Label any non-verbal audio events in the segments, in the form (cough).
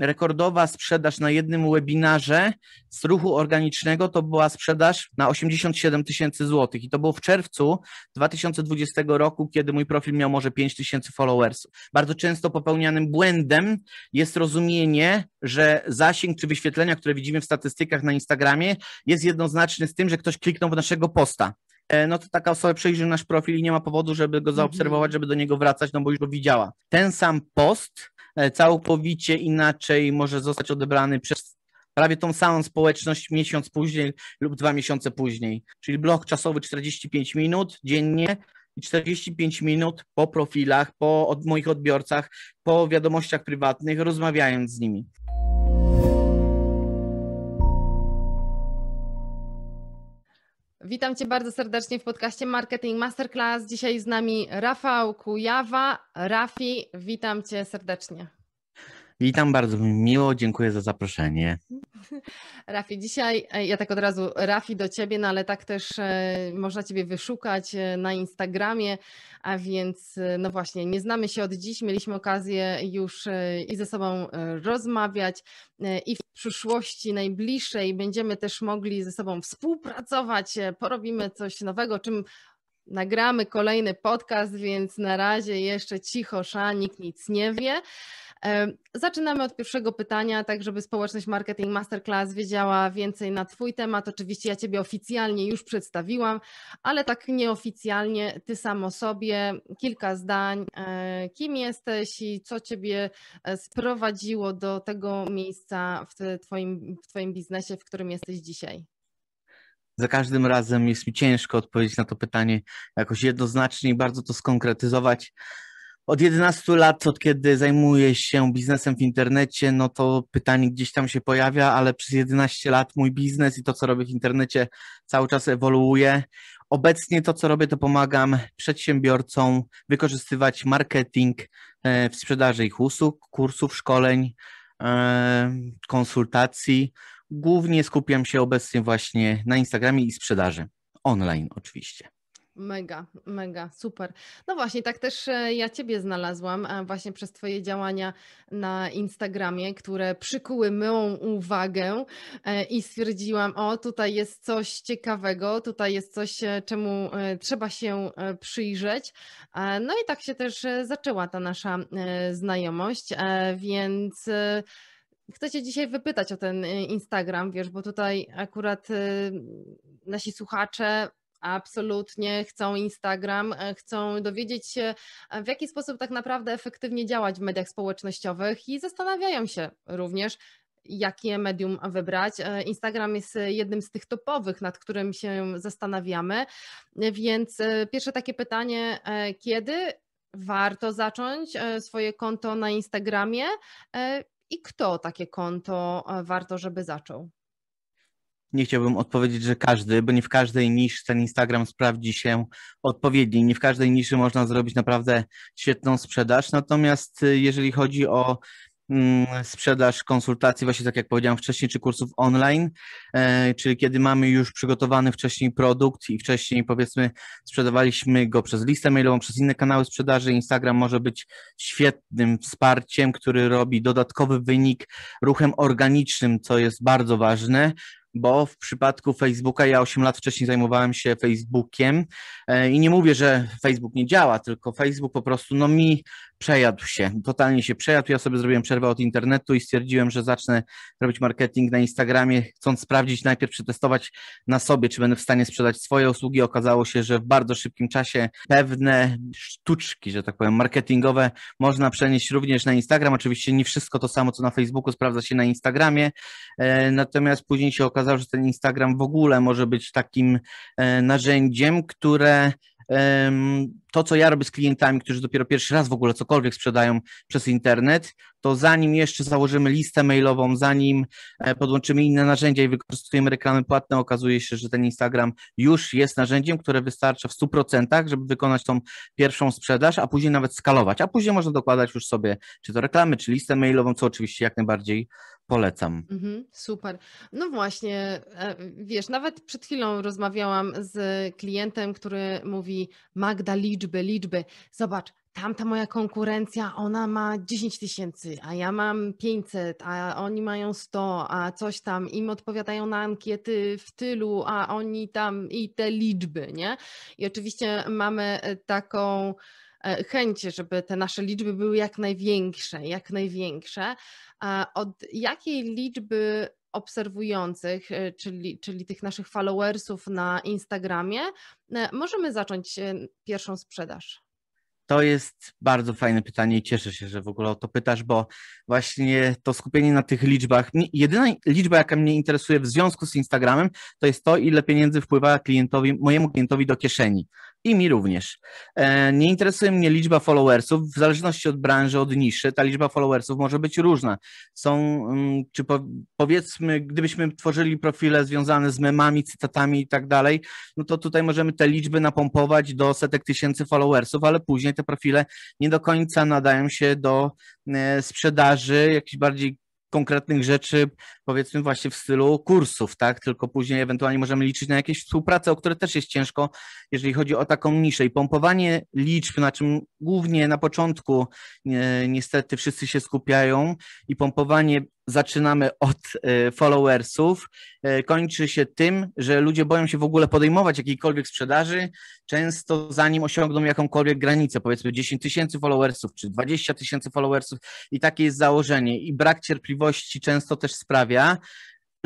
rekordowa sprzedaż na jednym webinarze z ruchu organicznego to była sprzedaż na 87 tysięcy złotych i to było w czerwcu 2020 roku, kiedy mój profil miał może 5 tysięcy followersów. Bardzo często popełnianym błędem jest rozumienie, że zasięg czy wyświetlenia, które widzimy w statystykach na Instagramie jest jednoznaczny z tym, że ktoś kliknął w naszego posta e, no to taka osoba przejrzy nasz profil i nie ma powodu, żeby go mhm. zaobserwować, żeby do niego wracać, no bo już go widziała. Ten sam post E, całkowicie inaczej może zostać odebrany przez prawie tą samą społeczność miesiąc później lub dwa miesiące później. Czyli blok czasowy 45 minut dziennie i 45 minut po profilach, po od moich odbiorcach, po wiadomościach prywatnych, rozmawiając z nimi. Witam Cię bardzo serdecznie w podcaście Marketing Masterclass. Dzisiaj z nami Rafał Kujawa. Rafi, witam Cię serdecznie. Witam, bardzo mi miło, dziękuję za zaproszenie. (laughs) Rafi, dzisiaj e, ja tak od razu, Rafi do Ciebie, no ale tak też e, można Ciebie wyszukać e, na Instagramie, a więc no właśnie, nie znamy się od dziś, mieliśmy okazję już i ze sobą rozmawiać i w przyszłości najbliższej będziemy też mogli ze sobą współpracować, porobimy coś nowego, czym nagramy kolejny podcast, więc na razie jeszcze cicho, sza, nikt nic nie wie. Zaczynamy od pierwszego pytania, tak żeby społeczność Marketing Masterclass wiedziała więcej na Twój temat. Oczywiście ja Ciebie oficjalnie już przedstawiłam, ale tak nieoficjalnie Ty samo sobie kilka zdań, e, kim jesteś i co Ciebie e, sprowadziło do tego miejsca w Twoim, w twoim biznesie, w którym jesteś dzisiaj. Za każdym razem jest mi ciężko odpowiedzieć na to pytanie jakoś jednoznacznie i bardzo to skonkretyzować od 11 lat, od kiedy zajmuję się biznesem w internecie, no to pytanie gdzieś tam się pojawia, ale przez 11 lat mój biznes i to, co robię w internecie, cały czas ewoluuje. Obecnie to, co robię, to pomagam przedsiębiorcom wykorzystywać marketing e, w sprzedaży ich usług, kursów, szkoleń, e, konsultacji. Głównie skupiam się obecnie właśnie na Instagramie i sprzedaży online, oczywiście. Mega, mega, super. No właśnie, tak też e, ja Ciebie znalazłam e, właśnie przez Twoje działania na Instagramie, które przykuły moją uwagę e, i stwierdziłam, o tutaj jest coś ciekawego, tutaj jest coś, czemu trzeba się przyjrzeć. No i tak się też zaczęła ta nasza znajomość, więc chcę Cię dzisiaj wypytać o ten Instagram, wiesz, bo tutaj akurat nasi słuchacze absolutnie chcą Instagram, e, chcą dowiedzieć się, e, w jaki sposób tak naprawdę efektywnie działać w mediach społecznościowych i zastanawiają się również, jakie medium wybrać. E, Instagram jest jednym z tych topowych, nad którym się zastanawiamy. Więc pierwsze takie pytanie, kiedy warto zacząć swoje konto na Instagramie i kto takie konto warto, żeby zaczął? nie chciałbym odpowiedzieć, że każdy, bo nie w każdej niszy ten Instagram sprawdzi się odpowiedni. Nie w każdej niszy można zrobić naprawdę świetną sprzedaż. Natomiast y, jeżeli chodzi o mm, sprzedaż konsultacji, właśnie tak jak powiedziałem wcześniej, czy kursów online, e, czyli kiedy mamy już przygotowany wcześniej produkt i wcześniej powiedzmy sprzedawaliśmy go przez listę mailową, przez inne kanały sprzedaży, Instagram może być świetnym wsparciem, który robi dodatkowy wynik ruchem organicznym, co jest bardzo ważne, bo w przypadku Facebooka ja 8 lat wcześniej zajmowałem się Facebookiem e, i nie mówię, że Facebook nie działa, tylko Facebook po prostu no mi przejadł się, totalnie się przejadł. Ja sobie zrobiłem przerwę od internetu i stwierdziłem, że zacznę robić marketing na Instagramie, chcąc sprawdzić najpierw, przetestować na sobie, czy będę w stanie sprzedać swoje usługi. Okazało się, że w bardzo szybkim czasie pewne sztuczki, że tak powiem, marketingowe można przenieść również na Instagram. Oczywiście nie wszystko to samo, co na Facebooku sprawdza się na Instagramie, e, natomiast później się okazało, pokazał, że ten Instagram w ogóle może być takim e, narzędziem, które to, co ja robię z klientami, którzy dopiero pierwszy raz w ogóle cokolwiek sprzedają przez internet, to zanim jeszcze założymy listę mailową, zanim e, podłączymy inne narzędzia i wykorzystujemy reklamy płatne, okazuje się, że ten Instagram już jest narzędziem, które wystarcza w 100%, żeby wykonać tą pierwszą sprzedaż, a później nawet skalować, a później można dokładać już sobie czy to reklamy, czy listę mailową, co oczywiście jak najbardziej polecam. Mhm, super. No właśnie, e, wiesz, nawet przed chwilą rozmawiałam z klientem, który mówi Magda liczby liczby, liczby. Zobacz, tamta moja konkurencja, ona ma 10 tysięcy, a ja mam 500, a oni mają 100, a coś tam, im odpowiadają na ankiety w tylu, a oni tam i te liczby, nie? I oczywiście mamy e, taką e, chęć, żeby te nasze liczby były jak największe, jak największe. Od jakiej liczby obserwujących, y, czyli, czyli tych naszych followersów na Instagramie, e, możemy zacząć e, pierwszą sprzedaż? To jest bardzo fajne pytanie i cieszę się, że w ogóle o to pytasz, bo właśnie to skupienie na tych liczbach. Jedyna liczba, jaka mnie interesuje w związku z Instagramem, to jest to, ile pieniędzy wpływa klientowi, mojemu klientowi do kieszeni i mi również. E, nie interesuje mnie liczba followersów, w zależności od branży, od niszy, ta liczba followersów może być różna. Są, mm, czy po, powiedzmy, gdybyśmy tworzyli profile związane z memami, cytatami i tak dalej, no to tutaj możemy te liczby napompować do setek tysięcy followersów, ale później te profile nie do końca nadają się do e, sprzedaży jakichś bardziej konkretnych rzeczy, powiedzmy właśnie w stylu kursów, tak? Tylko później ewentualnie możemy liczyć na jakieś współpracę, o które też jest ciężko, jeżeli chodzi o taką niszę. I pompowanie liczb, na czym głównie na początku e, niestety wszyscy się skupiają i pompowanie zaczynamy od e, followersów, e, kończy się tym, że ludzie boją się w ogóle podejmować jakiejkolwiek sprzedaży, często zanim osiągną jakąkolwiek granicę, powiedzmy 10 tysięcy followersów czy 20 tysięcy followersów i takie jest założenie i brak cierpliwości często też sprawia,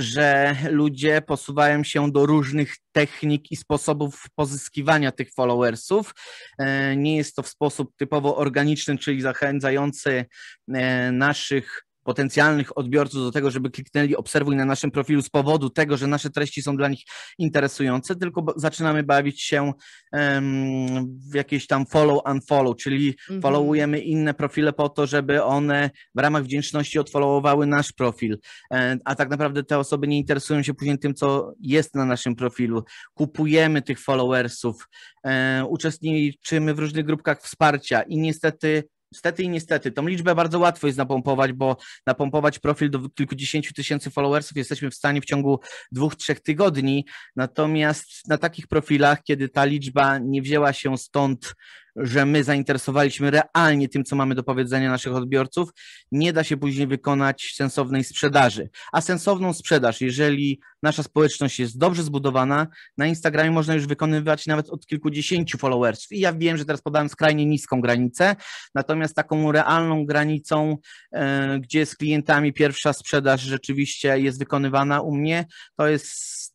że ludzie posuwają się do różnych technik i sposobów pozyskiwania tych followersów. E, nie jest to w sposób typowo organiczny, czyli zachęcający naszych potencjalnych odbiorców do tego, żeby kliknęli obserwuj na naszym profilu z powodu tego, że nasze treści są dla nich interesujące, tylko zaczynamy bawić się w jakieś tam follow, unfollow, czyli mhm. followujemy inne profile po to, żeby one w ramach wdzięczności odfollowowały nasz profil, e, a tak naprawdę te osoby nie interesują się później tym, co jest na naszym profilu. Kupujemy tych followersów, e, uczestniczymy w różnych grupkach wsparcia i niestety Niestety i niestety. Tą liczbę bardzo łatwo jest napompować, bo napompować profil do kilkudziesięciu tysięcy followersów jesteśmy w stanie w ciągu dwóch, trzech tygodni. Natomiast na takich profilach, kiedy ta liczba nie wzięła się stąd, że my zainteresowaliśmy realnie tym, co mamy do powiedzenia naszych odbiorców, nie da się później wykonać sensownej sprzedaży. A sensowną sprzedaż, jeżeli nasza społeczność jest dobrze zbudowana, na Instagramie można już wykonywać nawet od kilkudziesięciu followersów. I ja wiem, że teraz podałem skrajnie niską granicę, natomiast taką realną granicą, e, gdzie z klientami pierwsza sprzedaż rzeczywiście jest wykonywana u mnie, to jest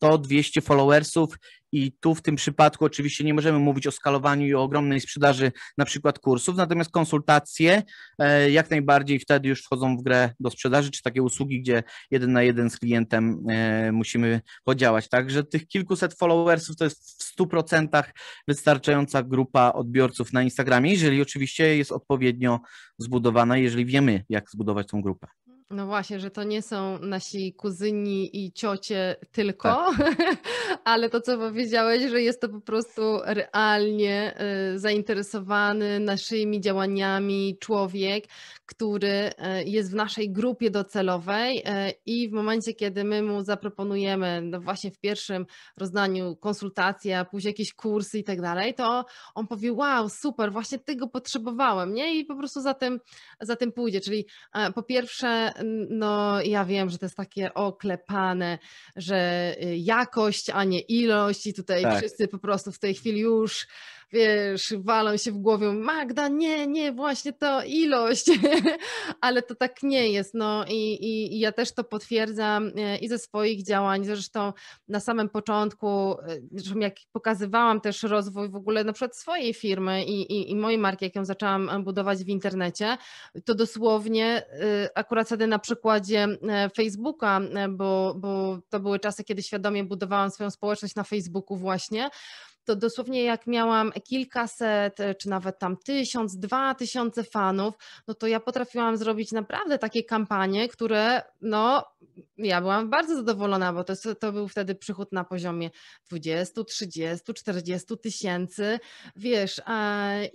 100-200 followersów i tu w tym przypadku oczywiście nie możemy mówić o skalowaniu i o ogromnej sprzedaży na przykład kursów, natomiast konsultacje e, jak najbardziej wtedy już wchodzą w grę do sprzedaży, czy takie usługi, gdzie jeden na jeden z klientem e, musimy podziałać. Także tych kilkuset followersów to jest w 100% wystarczająca grupa odbiorców na Instagramie, jeżeli oczywiście jest odpowiednio zbudowana, jeżeli wiemy, jak zbudować tą grupę. No właśnie, że to nie są nasi kuzyni i ciocie tylko, tak. (laughs) ale to co powiedziałeś, że jest to po prostu realnie y, zainteresowany naszymi działaniami człowiek, który e, jest w naszej grupie docelowej e, i w momencie, kiedy my mu zaproponujemy no właśnie w pierwszym rozdaniu konsultacje, a później jakieś kursy i tak dalej, to on powie, wow, super, właśnie tego potrzebowałem, nie? I po prostu za tym, za tym pójdzie, czyli e, po pierwsze, no ja wiem, że to jest takie oklepane, że jakość, a nie ilość i tutaj tak. wszyscy po prostu w tej chwili już wiesz, walą się w głowie, Magda, nie, nie, właśnie to ilość, (laughs) ale to tak nie jest, no i, i, i ja też to potwierdzam e, i ze swoich działań, zresztą na samym początku, e, zresztą jak pokazywałam też rozwój w ogóle na przykład swojej firmy i, i, i mojej marki, jak ją zaczęłam e, budować w internecie, to dosłownie akurat wtedy na przykładzie Facebooka, bo, bo to były czasy, kiedy świadomie budowałam swoją społeczność na Facebooku właśnie, to dosłownie jak miałam kilkaset, e, czy nawet tam tysiąc, dwa tysiące fanów, no to ja potrafiłam zrobić naprawdę takie kampanie, które no ja byłam bardzo zadowolona, bo to, to był wtedy przychód na poziomie 20, 30, 40 tysięcy, wiesz,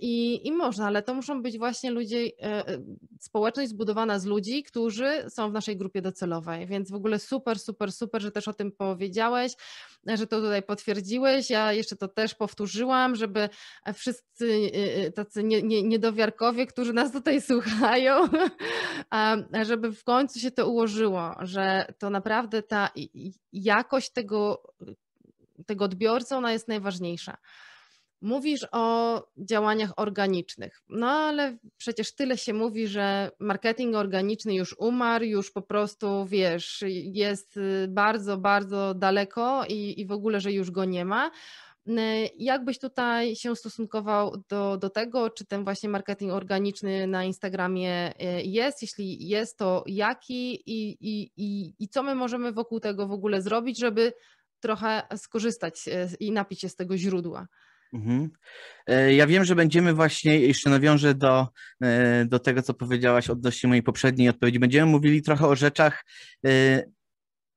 i, i można, ale to muszą być właśnie ludzie, e, e, społeczność zbudowana z ludzi, którzy są w naszej grupie docelowej, więc w ogóle super, super, super, że też o tym powiedziałeś, że to tutaj potwierdziłeś, ja jeszcze to też też powtórzyłam, żeby wszyscy y, y, tacy niedowiarkowie, którzy nas tutaj (laughs) słuchają, żeby w końcu się to ułożyło, że to naprawdę ta jakość tego, y, tego odbiorcy, ona jest najważniejsza. Mówisz o działaniach organicznych, no ale przecież tyle się mówi, że marketing organiczny już umarł, już po prostu wiesz, jest bardzo, bardzo daleko i, i w ogóle, że już go nie ma. Jak byś tutaj się stosunkował do, do tego, czy ten właśnie marketing organiczny na Instagramie e, jest? Jeśli jest, to jaki i, i, i, i co my możemy wokół tego w ogóle zrobić, żeby trochę skorzystać e, i napić się z tego źródła? Mhm. E, ja wiem, że będziemy właśnie, jeszcze nawiążę do, do tego, co powiedziałaś odnośnie mojej poprzedniej odpowiedzi, będziemy mówili trochę o rzeczach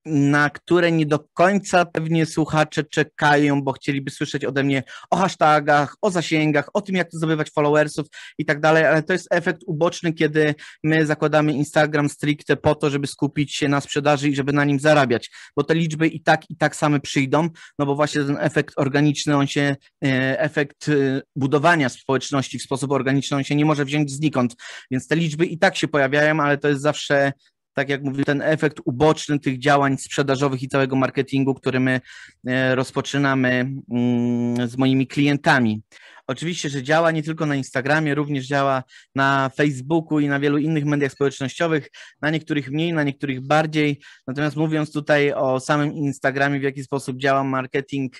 na które nie do końca pewnie słuchacze czekają, bo chcieliby słyszeć ode mnie o hashtagach, o zasięgach, o tym, jak to zdobywać followersów i tak dalej, ale to jest efekt uboczny, kiedy my zakładamy Instagram stricte po to, żeby skupić się na sprzedaży i żeby na nim zarabiać, bo te liczby i tak, i tak same przyjdą, no bo właśnie ten efekt organiczny, on się, e, efekt e, budowania społeczności w sposób organiczny, on się nie może wziąć znikąd, więc te liczby i tak się pojawiają, ale to jest zawsze tak jak mówił, ten efekt uboczny tych działań sprzedażowych i całego marketingu, który my e, rozpoczynamy mm, z moimi klientami. Oczywiście, że działa nie tylko na Instagramie, również działa na Facebooku i na wielu innych mediach społecznościowych, na niektórych mniej, na niektórych bardziej. Natomiast mówiąc tutaj o samym Instagramie, w jaki sposób działa marketing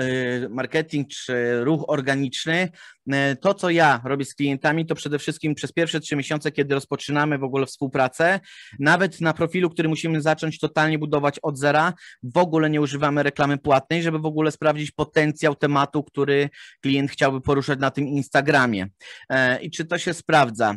Y, marketing czy ruch organiczny, y, to co ja robię z klientami, to przede wszystkim przez pierwsze trzy miesiące, kiedy rozpoczynamy w ogóle współpracę, nawet na profilu, który musimy zacząć totalnie budować od zera, w ogóle nie używamy reklamy płatnej, żeby w ogóle sprawdzić potencjał tematu, który klient chciałby poruszać na tym Instagramie. Y, I czy to się sprawdza?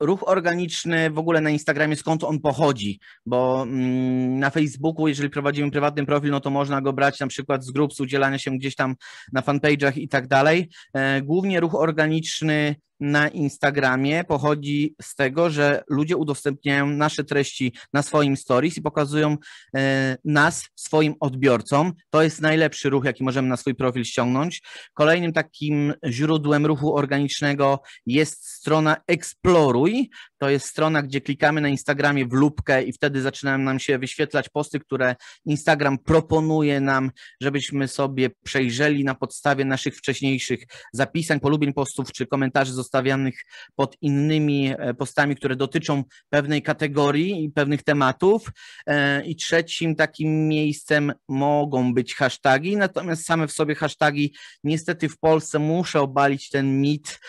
ruch organiczny w ogóle na Instagramie, skąd on pochodzi, bo mm, na Facebooku, jeżeli prowadzimy prywatny profil, no to można go brać na przykład z grup, z udzielania się gdzieś tam na fanpage'ach i tak dalej. E, głównie ruch organiczny na Instagramie pochodzi z tego, że ludzie udostępniają nasze treści na swoim stories i pokazują e, nas swoim odbiorcom. To jest najlepszy ruch, jaki możemy na swój profil ściągnąć. Kolejnym takim źródłem ruchu organicznego jest strona Exploruj. To jest strona, gdzie klikamy na Instagramie w lubkę i wtedy zaczynają nam się wyświetlać posty, które Instagram proponuje nam, żebyśmy sobie przejrzeli na podstawie naszych wcześniejszych zapisań, polubień postów czy komentarzy postawianych pod innymi e, postami, które dotyczą pewnej kategorii i pewnych tematów. E, I trzecim takim miejscem mogą być hasztagi, natomiast same w sobie hasztagi niestety w Polsce muszę obalić ten mit,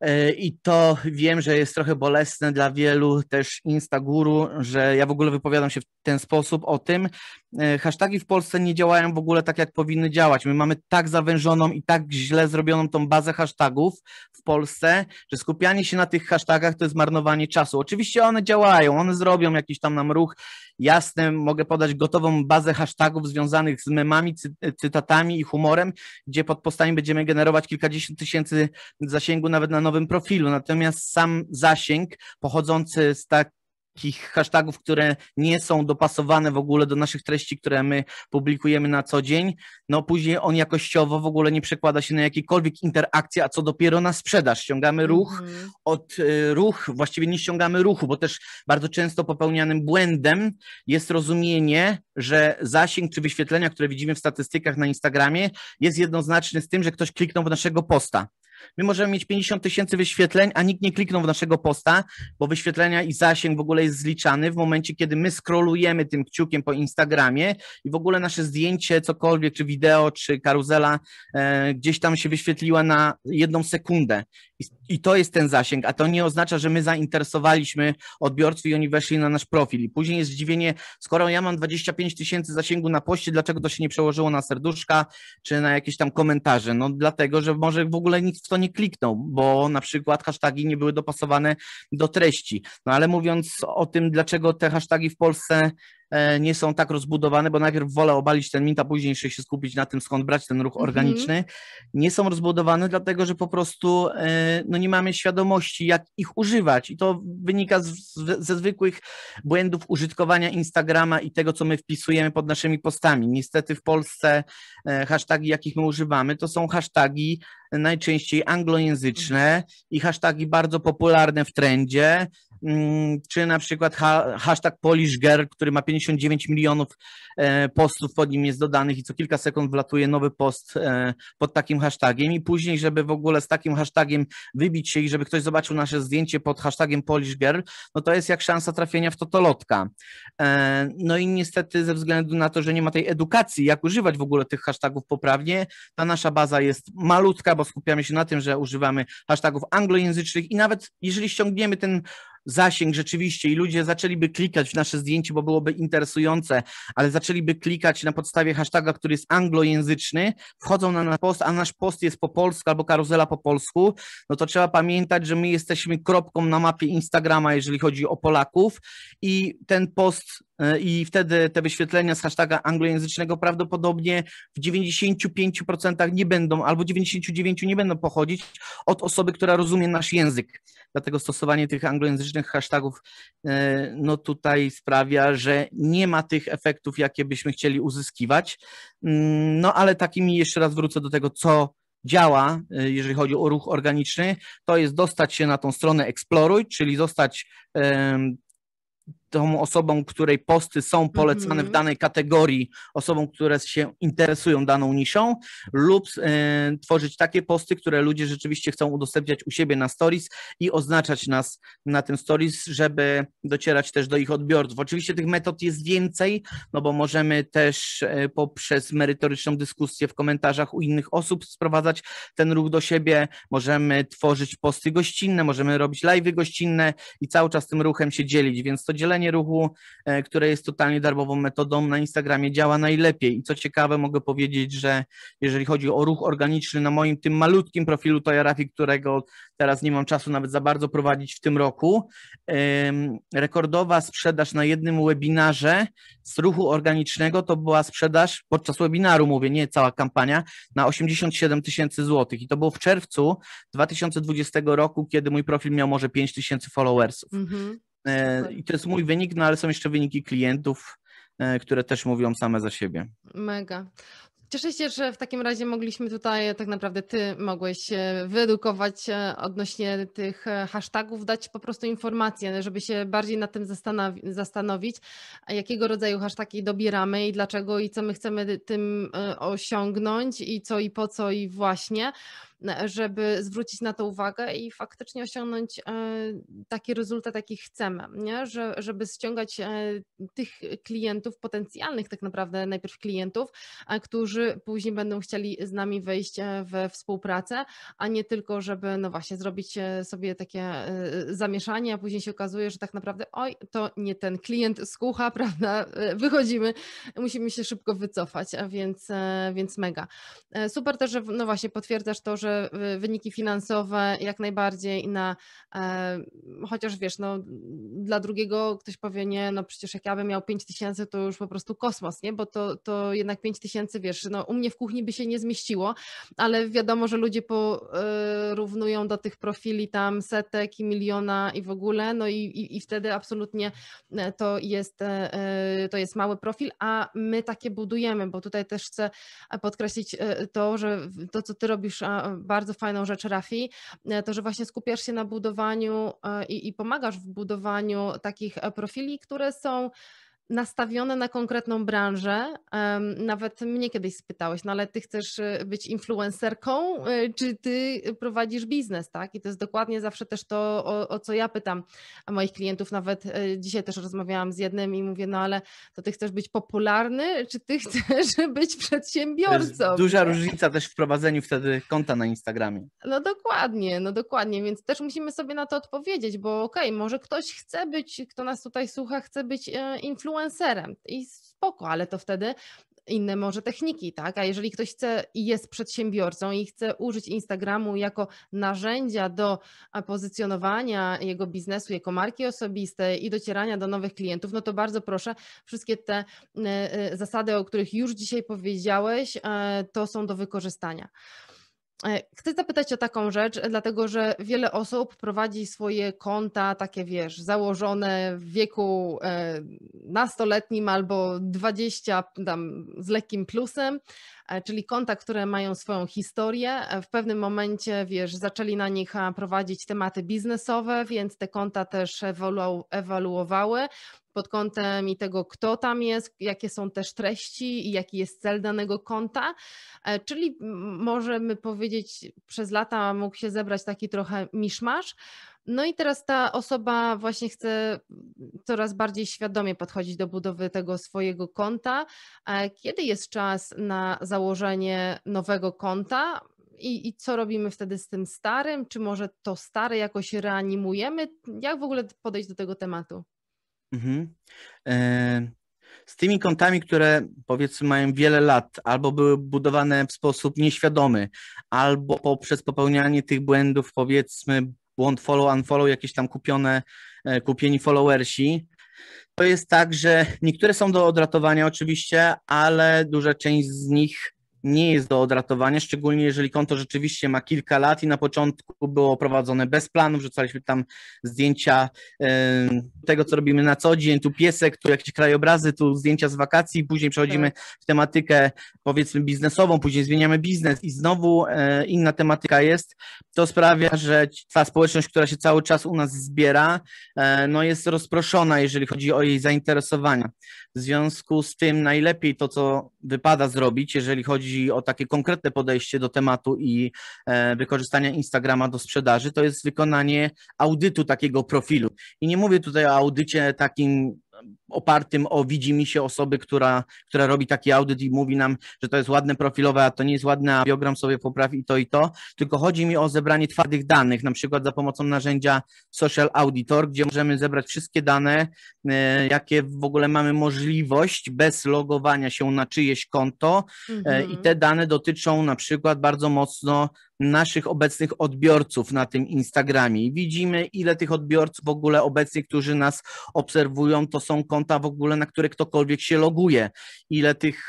e, i to wiem, że jest trochę bolesne dla wielu też Instaguru, że ja w ogóle wypowiadam się w ten sposób o tym, E, hasztagi w Polsce nie działają w ogóle tak, jak powinny działać. My mamy tak zawężoną i tak źle zrobioną tą bazę hashtagów w Polsce, że skupianie się na tych hashtagach to jest marnowanie czasu. Oczywiście one działają, one zrobią jakiś tam nam ruch. Jasne, mogę podać gotową bazę hashtagów związanych z memami, cy e, cytatami i humorem, gdzie pod postami będziemy generować kilkadziesiąt tysięcy zasięgu nawet na nowym profilu. Natomiast sam zasięg pochodzący z tak takich hashtagów, które nie są dopasowane w ogóle do naszych treści, które my publikujemy na co dzień, no później on jakościowo w ogóle nie przekłada się na jakiekolwiek interakcje, a co dopiero na sprzedaż. Ściągamy ruch mm. od y, ruch, właściwie nie ściągamy ruchu, bo też bardzo często popełnianym błędem jest rozumienie, że zasięg czy wyświetlenia, które widzimy w statystykach na Instagramie, jest jednoznaczny z tym, że ktoś kliknął w naszego posta. My możemy mieć 50 tysięcy wyświetleń, a nikt nie kliknął w naszego posta, bo wyświetlenia i zasięg w ogóle jest zliczany w momencie, kiedy my scrollujemy tym kciukiem po Instagramie i w ogóle nasze zdjęcie, cokolwiek, czy wideo, czy karuzela e, gdzieś tam się wyświetliła na jedną sekundę. I to jest ten zasięg, a to nie oznacza, że my zainteresowaliśmy odbiorców i oni weszli na nasz profil. I później jest zdziwienie, skoro ja mam 25 tysięcy zasięgu na poście, dlaczego to się nie przełożyło na serduszka czy na jakieś tam komentarze? No dlatego, że może w ogóle nikt w to nie kliknął, bo na przykład hasztagi nie były dopasowane do treści. No ale mówiąc o tym, dlaczego te hasztagi w Polsce E, nie są tak rozbudowane, bo najpierw wolę obalić ten mint, a później jeszcze się skupić na tym, skąd brać ten ruch mhm. organiczny. Mm -hmm. Nie są rozbudowane, dlatego że po prostu e, no, nie mamy świadomości, jak ich używać. I to wynika z, ze zwykłych błędów użytkowania Instagrama i tego, co my wpisujemy pod naszymi postami. Niestety w Polsce e, hasztagi, jakich my używamy, to są hasztagi najczęściej anglojęzyczne mhm. i hasztagi bardzo popularne w trendzie, mm, czy na przykład hashtag Polish Girl, który ma 59 milionów e, postów pod nim jest dodanych i co kilka sekund wlatuje nowy post e, pod takim hashtagiem i później, żeby w ogóle z takim hashtagiem wybić się i żeby ktoś zobaczył nasze zdjęcie pod hashtagiem Polish Girl, no to jest jak szansa trafienia w totolotka. E, no i niestety ze względu na to, że nie ma tej edukacji, jak używać w ogóle tych hashtagów poprawnie, ta nasza baza jest malutka, bo skupiamy się na tym, że używamy hashtagów anglojęzycznych i nawet jeżeli ściągniemy ten zasięg rzeczywiście i ludzie zaczęliby klikać w nasze zdjęcie, bo byłoby interesujące, ale zaczęliby klikać na podstawie hashtaga, który jest anglojęzyczny, wchodzą na nasz post, a nasz post jest po polsku albo karuzela po polsku, no to trzeba pamiętać, że my jesteśmy kropką na mapie Instagrama, jeżeli chodzi o Polaków i ten post E, i wtedy te wyświetlenia z hashtaga anglojęzycznego prawdopodobnie w 95% nie będą, albo 99% nie będą pochodzić od osoby, która rozumie nasz język. Dlatego stosowanie tych anglojęzycznych hashtagów e, no tutaj sprawia, że nie ma tych efektów, jakie byśmy chcieli uzyskiwać. Mm, no ale takimi, jeszcze raz wrócę do tego, co działa, e, jeżeli chodzi o ruch organiczny, to jest dostać się na tą stronę Exploruj, czyli zostać tą osobą, której posty są polecane w mhm. danej kategorii, osobom, które się interesują daną niszą, lub y, tworzyć takie posty, które ludzie rzeczywiście chcą udostępniać u siebie na stories i oznaczać nas na tym stories, żeby docierać też do ich odbiorców. Oczywiście tych metod jest więcej, no bo możemy też y, poprzez merytoryczną dyskusję w komentarzach u innych osób sprowadzać ten ruch do siebie, możemy tworzyć posty gościnne, możemy robić live'y gościnne i cały czas tym ruchem się dzielić, więc to dzielenie ruchu, e, które jest totalnie darmową metodą na Instagramie, działa najlepiej. I co ciekawe, mogę powiedzieć, że jeżeli chodzi o ruch organiczny na moim tym malutkim profilu Rafi, którego teraz nie mam czasu nawet za bardzo prowadzić w tym roku, rekordowa sprzedaż na jednym webinarze z ruchu organicznego to była sprzedaż podczas webinaru, mówię, nie cała kampania, na 87 tysięcy złotych. I to było w czerwcu 2020 roku, kiedy mój profil miał może 5 tysięcy followersów. Mm -hmm. E, I to jest mój wynik, no ale są jeszcze wyniki klientów, e, które też mówią same za siebie. Mega. Cieszę się, że w takim razie mogliśmy tutaj, e, tak naprawdę ty mogłeś wyedukować odnośnie tych hashtagów, dać po prostu informacje, żeby się bardziej nad tym zastanowić, jakiego rodzaju hashtagi dobieramy i dlaczego i co my chcemy tym osiągnąć i co i po co i właśnie żeby zwrócić na to uwagę i faktycznie osiągnąć e, taki rezultat, jaki chcemy, nie? Że, żeby ściągać e, tych klientów, potencjalnych tak naprawdę najpierw klientów, e, którzy później będą chcieli z nami wejść we współpracę, a nie tylko, żeby no właśnie zrobić sobie takie zamieszanie, a później się okazuje, że tak naprawdę oj, to nie ten klient skucha, (laughs) prawda, wychodzimy, musimy się szybko wycofać, a więc, więc mega. Super też, że no właśnie potwierdzasz to, że że y, wyniki finansowe jak najbardziej na, e, chociaż wiesz, no, dla drugiego ktoś powie, nie, no przecież jak ja bym miał 5 tysięcy, to już po prostu kosmos, nie, bo to, to jednak 5 tysięcy, wiesz, no u mnie w kuchni by się nie zmieściło, ale wiadomo, że ludzie porównują e, do tych profili tam setek i miliona i w ogóle, no i, i, i wtedy absolutnie e, to jest, to jest mały profil, a my takie budujemy, bo tutaj też chcę podkreślić to, że to, co ty robisz, a bardzo fajną rzecz, Rafi, e, to, że właśnie skupiasz się na budowaniu e, i, i pomagasz w budowaniu takich e, profili, które są nastawione na konkretną branżę. Nawet mnie kiedyś spytałeś, no ale ty chcesz y, być influencerką, y, czy ty prowadzisz biznes, tak? I to jest dokładnie zawsze też to, o, o co ja pytam moich klientów. Nawet y, dzisiaj też rozmawiałam z jednym i mówię, no ale to ty chcesz być popularny, czy ty (laughs) chcesz być przedsiębiorcą? Duża różnica też w prowadzeniu wtedy konta na Instagramie. No dokładnie, no dokładnie, więc też musimy sobie na to odpowiedzieć, bo okej, okay, może ktoś chce być, kto nas tutaj słucha, chce być influencerką influencerem i spoko, ale to wtedy inne może techniki, tak? A jeżeli ktoś chce i jest przedsiębiorcą i chce użyć Instagramu jako narzędzia do pozycjonowania jego biznesu jako marki osobistej i docierania do nowych klientów, no to bardzo proszę, wszystkie te e, e, zasady, o których już dzisiaj powiedziałeś, e, to są do wykorzystania. E, chcę zapytać o taką rzecz, dlatego że wiele osób prowadzi swoje konta takie, wiesz, założone w wieku e, nastoletnim albo 20 tam, z lekkim plusem, e, czyli konta, które mają swoją historię. W pewnym momencie, wiesz, zaczęli na nich prowadzić tematy biznesowe, więc te konta też ewolu ewaluowały pod kątem i tego, kto tam jest, jakie są też treści i jaki jest cel danego konta. E, czyli możemy powiedzieć, przez lata mógł się zebrać taki trochę miszmasz. No i teraz ta osoba właśnie chce coraz bardziej świadomie podchodzić do budowy tego swojego konta. E, kiedy jest czas na założenie nowego konta? I, I, co robimy wtedy z tym starym? Czy może to stare jakoś reanimujemy? Jak w ogóle podejść do tego tematu? Mhm. E, z tymi kontami, które powiedzmy mają wiele lat, albo były budowane w sposób nieświadomy, albo poprzez popełnianie tych błędów, powiedzmy błąd follow, unfollow, jakieś tam kupione, e, kupieni followersi, to jest tak, że niektóre są do odratowania oczywiście, ale duża część z nich nie jest do odratowania, szczególnie jeżeli konto rzeczywiście ma kilka lat i na początku było prowadzone bez planów, rzucaliśmy tam zdjęcia tego, co robimy na co dzień, tu piesek, tu jakieś krajobrazy, tu zdjęcia z wakacji, później przechodzimy w tematykę powiedzmy biznesową, później zmieniamy biznes i znowu e, inna tematyka jest, to sprawia, że ta społeczność, która się cały czas u nas zbiera, e, no jest rozproszona, jeżeli chodzi o jej zainteresowania. W związku z tym najlepiej to, co wypada zrobić, jeżeli chodzi chodzi o takie konkretne podejście do tematu i e, wykorzystania Instagrama do sprzedaży, to jest wykonanie audytu takiego profilu. I nie mówię tutaj o audycie takim opartym o widzi mi się osoby, która, która robi taki audyt i mówi nam, że to jest ładne profilowe, a to nie jest ładne, a biogram sobie poprawi i to i to, tylko chodzi mi o zebranie twardych danych, na przykład za pomocą narzędzia Social Auditor, gdzie możemy zebrać wszystkie dane, e, jakie w ogóle mamy możliwość bez logowania się na czyjeś konto e, i te mhm. dane dotyczą na przykład bardzo mocno naszych obecnych odbiorców na tym Instagramie. widzimy, ile tych odbiorców w ogóle obecnie, którzy nas obserwują, to są konta w ogóle, na które ktokolwiek się loguje. Ile tych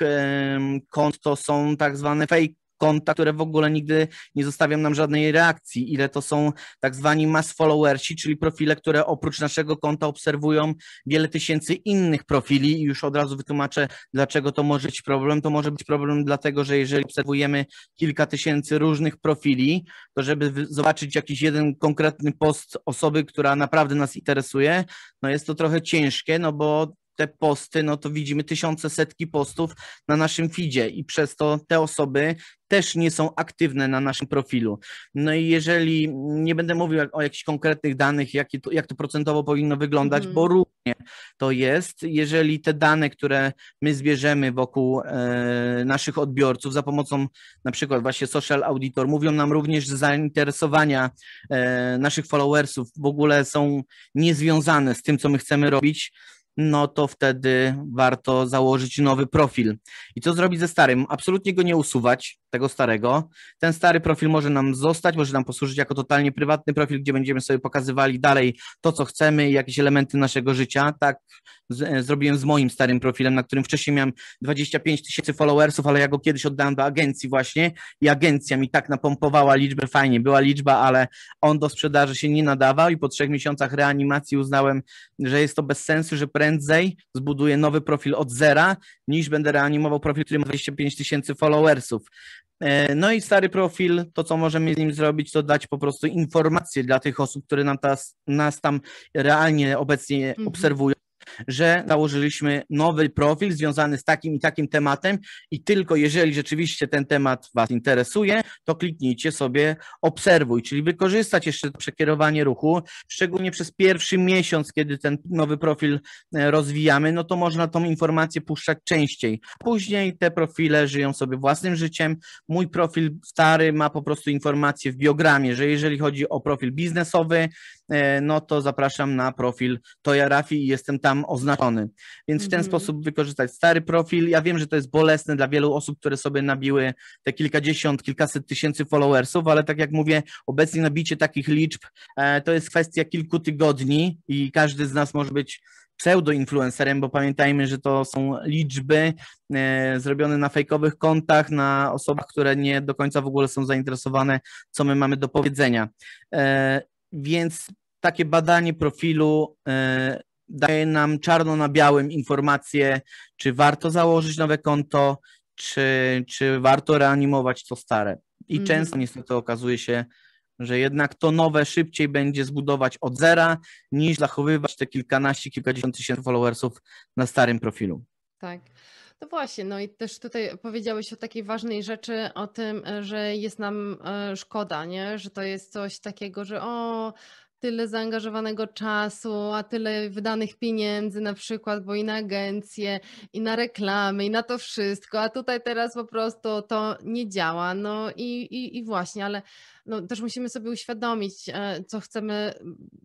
kont to są tak zwane fake konta, które w ogóle nigdy nie zostawiam nam żadnej reakcji, ile to są tak zwani mass followersi, czyli profile, które oprócz naszego konta obserwują wiele tysięcy innych profili i już od razu wytłumaczę, dlaczego to może być problem. To może być problem dlatego, że jeżeli obserwujemy kilka tysięcy różnych profili, to żeby zobaczyć jakiś jeden konkretny post osoby, która naprawdę nas interesuje, no jest to trochę ciężkie, no bo te posty, no to widzimy tysiące, setki postów na naszym feedzie i przez to te osoby też nie są aktywne na naszym profilu. No i jeżeli, nie będę mówił o jakichś konkretnych danych, jak to, jak to procentowo powinno wyglądać, mm. bo równie to jest, jeżeli te dane, które my zbierzemy wokół e, naszych odbiorców za pomocą na przykład właśnie Social Auditor, mówią nam również zainteresowania e, naszych followersów, w ogóle są niezwiązane z tym, co my chcemy robić, no to wtedy warto założyć nowy profil. I co zrobić ze starym? Absolutnie go nie usuwać, tego starego. Ten stary profil może nam zostać, może nam posłużyć jako totalnie prywatny profil, gdzie będziemy sobie pokazywali dalej to, co chcemy, i jakieś elementy naszego życia. Tak z, e, zrobiłem z moim starym profilem, na którym wcześniej miałem 25 tysięcy followersów, ale ja go kiedyś oddałem do agencji właśnie i agencja mi tak napompowała liczbę, fajnie była liczba, ale on do sprzedaży się nie nadawał i po trzech miesiącach reanimacji uznałem, że jest to bez sensu, że prędzej zbuduję nowy profil od zera, niż będę reanimował profil, który ma 25 tysięcy followersów. E, no i stary profil, to co możemy z nim zrobić, to dać po prostu informacje dla tych osób, które nam ta, nas tam realnie obecnie mhm. obserwują, że założyliśmy nowy profil związany z takim i takim tematem i tylko jeżeli rzeczywiście ten temat Was interesuje, to kliknijcie sobie obserwuj, czyli wykorzystać jeszcze przekierowanie ruchu, szczególnie przez pierwszy miesiąc, kiedy ten nowy profil e, rozwijamy, no to można tą informację puszczać częściej. Później te profile żyją sobie własnym życiem. Mój profil stary ma po prostu informację w biogramie, że jeżeli chodzi o profil biznesowy, e, no to zapraszam na profil Toja Rafi i jestem tam oznaczony. Więc w ten mm sposób wykorzystać stary profil. Ja wiem, że to jest bolesne dla wielu osób, które sobie nabiły te kilkadziesiąt, kilkaset tysięcy followersów, ale tak jak mówię, obecnie nabicie takich liczb e, to jest kwestia kilku tygodni i każdy z nas może być pseudo-influencerem, bo pamiętajmy, że to są liczby e, zrobione na fejkowych kontach, na osobach, które nie do końca w ogóle są zainteresowane, co my mamy do powiedzenia. E, więc takie badanie profilu e, daje nam czarno na białym informację, czy warto założyć nowe konto, czy, czy warto reanimować to stare. I mhm. często niestety okazuje się, że jednak to nowe szybciej będzie zbudować od zera, niż zachowywać te kilkanaście, kilkadziesiąt tysięcy followersów na starym profilu. Tak. No właśnie, no i też tutaj powiedziałeś o takiej ważnej rzeczy, o tym, że jest nam e, szkoda, nie? że to jest coś takiego, że o, tyle zaangażowanego czasu, a tyle wydanych pieniędzy na przykład, bo i na agencje, i na reklamy, i na to wszystko, a tutaj teraz po prostu to nie działa. No i, i, i właśnie, ale no, też musimy sobie uświadomić, e, co chcemy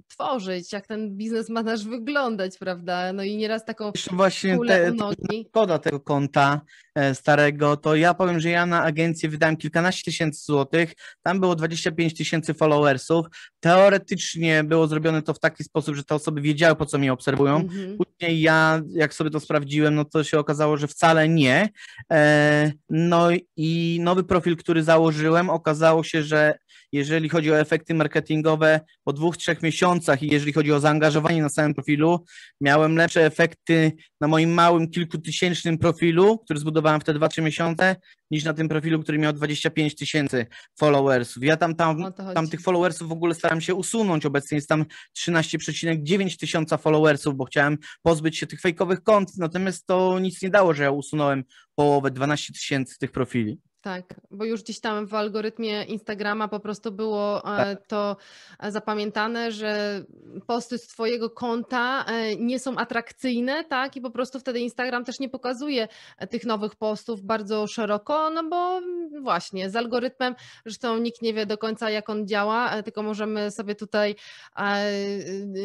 tworzyć, jak ten biznes ma nasz wyglądać, prawda? No i nieraz taką właśnie kulę te, u nogi. Szkoda tego konta e, starego, to ja powiem, że ja na agencję wydałem kilkanaście tysięcy złotych, tam było 25 tysięcy followersów, teoretycznie było zrobione to w taki sposób, że te osoby wiedziały, po co mnie obserwują, mhm. później ja, jak sobie to sprawdziłem, no to się okazało, że wcale nie, e, no i nowy profil, który założyłem, okazało się, że jeżeli chodzi o efekty marketingowe po dwóch, trzech miesiącach i jeżeli chodzi o zaangażowanie na samym profilu, miałem lepsze efekty na moim małym, kilkutysięcznym profilu, który zbudowałem w te dwa-trzy miesiące, niż na tym profilu, który miał 25 tysięcy followersów. Ja tam, tam, tam tych followersów w ogóle staram się usunąć. Obecnie jest tam 13,9 tysiąca followersów, bo chciałem pozbyć się tych fejkowych kont, natomiast to nic nie dało, że ja usunąłem połowę, 12 tysięcy tych profili. Tak, bo już gdzieś tam w algorytmie Instagrama po prostu było e, tak. to e, zapamiętane, że posty z Twojego konta e, nie są atrakcyjne, tak? I po prostu wtedy Instagram też nie pokazuje tych nowych postów bardzo szeroko, no bo właśnie z algorytmem, zresztą nikt nie wie do końca, jak on działa, tylko możemy sobie tutaj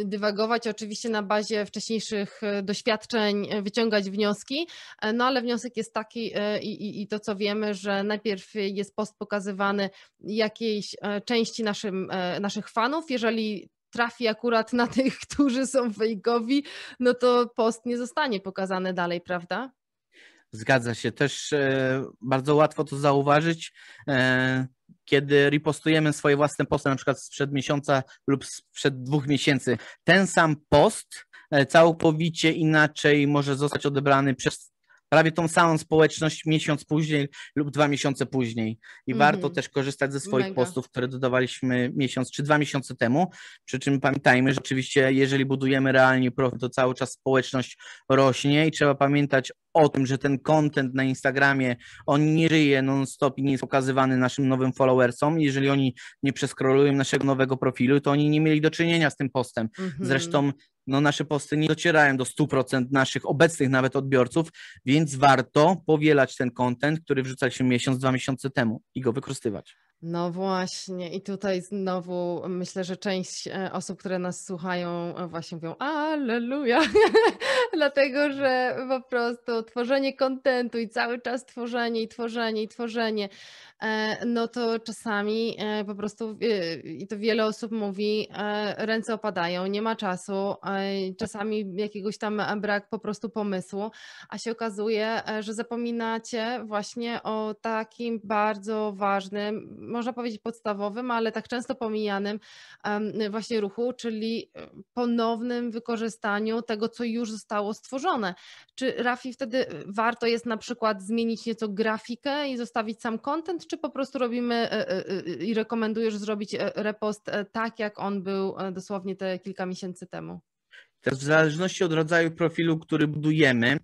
dywagować, oczywiście na bazie wcześniejszych doświadczeń wyciągać wnioski, no ale wniosek jest taki i, i, i to, co wiemy, że najpierw jest post pokazywany jakiejś e, części naszym, e, naszych fanów. Jeżeli trafi akurat na tych, (laughs) którzy są fejkowi, no to post nie zostanie pokazany dalej, prawda? Zgadza się. Też e, bardzo łatwo to zauważyć kiedy ripostujemy swoje własne posty, na przykład sprzed miesiąca lub sprzed dwóch miesięcy, ten sam post całkowicie inaczej może zostać odebrany przez prawie tą samą społeczność miesiąc później lub dwa miesiące później. I mm -hmm. warto też korzystać ze swoich Mega. postów, które dodawaliśmy miesiąc czy dwa miesiące temu. Przy czym pamiętajmy, że oczywiście, jeżeli budujemy realnie profil, to cały czas społeczność rośnie i trzeba pamiętać o tym, że ten content na Instagramie, on nie żyje non-stop i nie jest pokazywany naszym nowym followersom. Jeżeli oni nie przeskrolują naszego nowego profilu, to oni nie mieli do czynienia z tym postem. Mm -hmm. Zresztą no nasze posty nie docierają do 100% naszych obecnych nawet odbiorców, więc warto powielać ten kontent, który wrzucaliśmy miesiąc, dwa miesiące temu i go wykorzystywać. No właśnie, i tutaj znowu myślę, że część e, osób, które nas słuchają, e, właśnie mówią Aleluja, (laughs) dlatego że po prostu tworzenie kontentu i cały czas tworzenie i tworzenie i tworzenie, e, no to czasami po prostu, i to wiele osób mówi, ręce opadają, nie ma czasu, tak. czasami jakiegoś tam brak po prostu pomysłu, a się okazuje, że zapominacie właśnie o takim bardzo ważnym, można powiedzieć podstawowym, ale tak często pomijanym właśnie ruchu, czyli e, ponownym wykorzystaniu tego, co już zostało stworzone. Czy Rafi wtedy e, warto jest na przykład zmienić nieco grafikę i zostawić sam content, czy po prostu robimy e, i rekomendujesz zrobić repost tak, jak on był dosłownie te kilka miesięcy temu? w zależności od rodzaju profilu, który budujemy,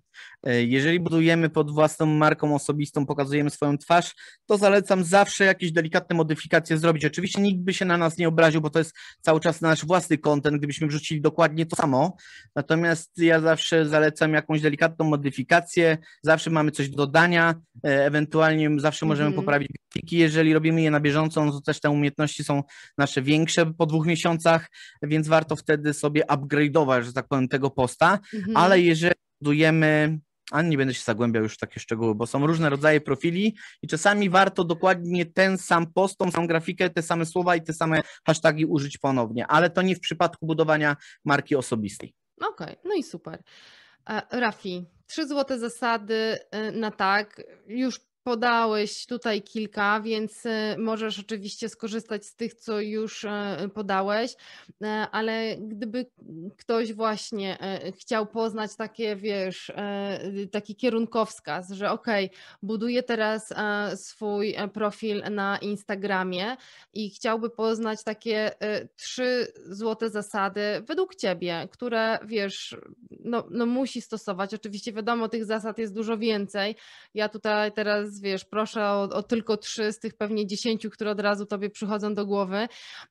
E, jeżeli budujemy pod własną marką osobistą, pokazujemy swoją twarz, to zalecam zawsze jakieś delikatne modyfikacje zrobić. Oczywiście nikt by się na nas nie obraził, bo to jest cały czas nasz własny kontent, gdybyśmy wrzucili dokładnie to samo. Natomiast ja zawsze zalecam jakąś delikatną modyfikację, zawsze mamy coś do dodania, e, ewentualnie zawsze możemy mm -hmm. poprawić grafiki, jeżeli robimy je na bieżąco, no to też te umiejętności są nasze większe po dwóch miesiącach, więc warto wtedy sobie upgrade'ować, że tak powiem, tego posta, mm -hmm. ale jeżeli budujemy ale nie będę się zagłębiał już w takie szczegóły, bo są różne rodzaje profili i czasami warto dokładnie ten sam post, tą samą grafikę, te same słowa i te same hasztagi użyć ponownie, ale to nie w przypadku budowania marki osobistej. Okej, okay, no i super. E, Rafi, trzy złote zasady e, na tak. Już Podałeś tutaj kilka, więc y, możesz oczywiście skorzystać z tych, co już e, podałeś, e, ale gdyby ktoś właśnie e, chciał poznać takie, wiesz, taki kierunkowskaz, że ok, buduję teraz swój profil na Instagramie i chciałby poznać takie trzy złote zasady według ciebie, które wiesz, no, no musi stosować. Oczywiście wiadomo, tych zasad jest dużo więcej. Ja tutaj teraz wiesz, proszę o, o, tylko trzy z tych pewnie dziesięciu, które od razu tobie przychodzą do głowy.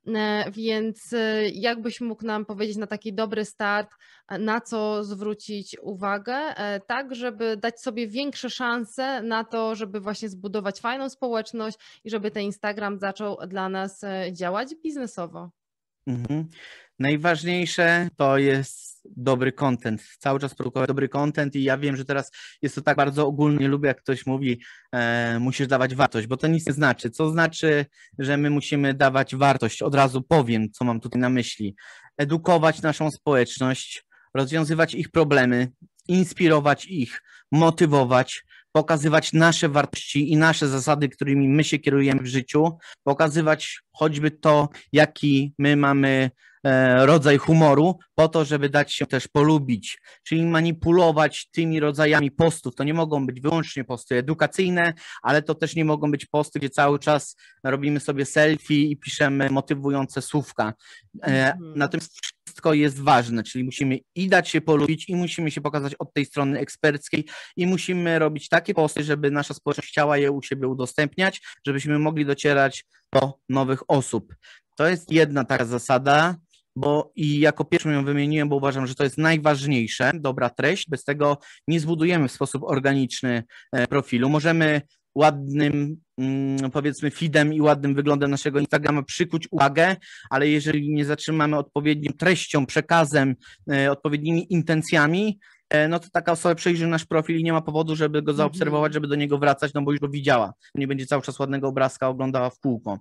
E, więc e, jakbyś mógł nam powiedzieć na taki dobry start, e, na co zwrócić uwagę, tak, żeby dać sobie większe szanse na to, żeby właśnie zbudować fajną społeczność i żeby ten Instagram zaczął dla nas działać biznesowo? Mhm. Najważniejsze to jest dobry content, cały czas produkować dobry content i ja wiem, że teraz jest to tak bardzo ogólnie, lubię jak ktoś mówi e, musisz dawać wartość, bo to nic nie znaczy. Co znaczy, że my musimy dawać wartość? Od razu powiem, co mam tutaj na myśli. Edukować naszą społeczność, rozwiązywać ich problemy, inspirować ich, motywować, pokazywać nasze wartości i nasze zasady, którymi my się kierujemy w życiu, pokazywać choćby to, jaki my mamy E, rodzaj humoru po to, żeby dać się też polubić, czyli manipulować tymi rodzajami postów. To nie mogą być wyłącznie posty edukacyjne, ale to też nie mogą być posty, gdzie cały czas robimy sobie selfie i piszemy motywujące słówka. Na e, mhm. Natomiast wszystko jest ważne, czyli musimy i dać się polubić, i musimy się pokazać od tej strony eksperckiej, i musimy robić takie posty, żeby nasza społeczność chciała je u siebie udostępniać, żebyśmy mogli docierać do nowych osób. To jest jedna taka zasada, bo i jako pierwszą ją wymieniłem, bo uważam, że to jest najważniejsze, dobra treść. Bez tego nie zbudujemy w sposób organiczny e, profilu. Możemy ładnym, mm, powiedzmy, feedem i ładnym wyglądem naszego Instagrama przykuć uwagę, ale jeżeli nie zatrzymamy odpowiednim treścią, przekazem, e, odpowiednimi intencjami, e, no to taka osoba przejrzy nasz profil i nie ma powodu, żeby go zaobserwować, mhm. żeby do niego wracać, no bo już go widziała. Nie będzie cały czas ładnego obrazka oglądała w kółko.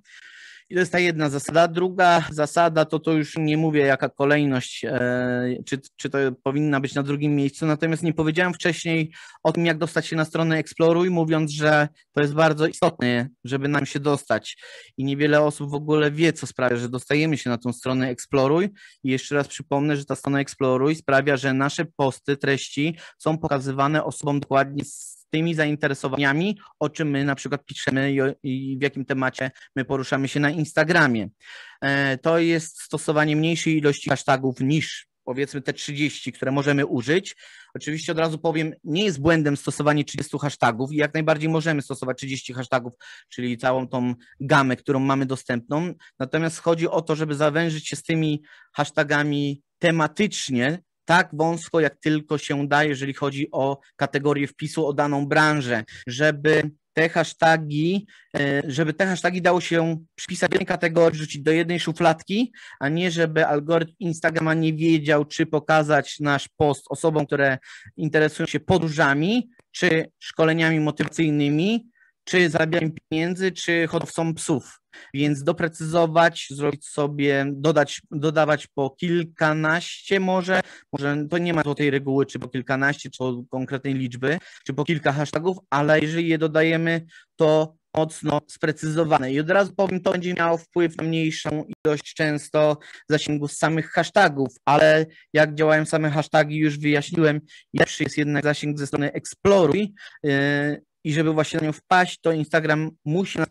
I to jest ta jedna zasada. Druga zasada to to już nie mówię, jaka kolejność, e, czy, czy to powinna być na drugim miejscu. Natomiast nie powiedziałem wcześniej o tym, jak dostać się na stronę Exploruj, mówiąc, że to jest bardzo istotne, żeby nam się dostać. I niewiele osób w ogóle wie, co sprawia, że dostajemy się na tą stronę Exploruj. I jeszcze raz przypomnę, że ta strona Exploruj sprawia, że nasze posty, treści są pokazywane osobom dokładnie z tymi zainteresowaniami, o czym my na przykład piszemy i w jakim temacie my poruszamy się na Instagramie. E, to jest stosowanie mniejszej ilości hashtagów niż powiedzmy te 30, które możemy użyć. Oczywiście od razu powiem, nie jest błędem stosowanie 30 hashtagów i jak najbardziej możemy stosować 30 hashtagów, czyli całą tą gamę, którą mamy dostępną. Natomiast chodzi o to, żeby zawężyć się z tymi hashtagami tematycznie, tak wąsko, jak tylko się da, jeżeli chodzi o kategorię wpisu, o daną branżę, żeby te hasztagi, e, żeby te hasztagi dało się przypisać do jednej kategorii, rzucić do jednej szufladki, a nie żeby algorytm Instagrama nie wiedział, czy pokazać nasz post osobom, które interesują się podróżami, czy szkoleniami motywacyjnymi, czy zarabianiem pieniędzy, czy hodowcą psów. Więc doprecyzować, zrobić sobie, dodać, dodawać po kilkanaście może, może to nie ma tej reguły, czy po kilkanaście, czy po konkretnej liczby, czy po kilka hashtagów, ale jeżeli je dodajemy, to mocno sprecyzowane. I od razu powiem, to będzie miało wpływ na mniejszą ilość często zasięgu z samych hashtagów, ale jak działają same hashtagi, już wyjaśniłem, lepszy jest jednak zasięg ze strony Exploruj, yy, i żeby właśnie na nią wpaść, to Instagram musi nas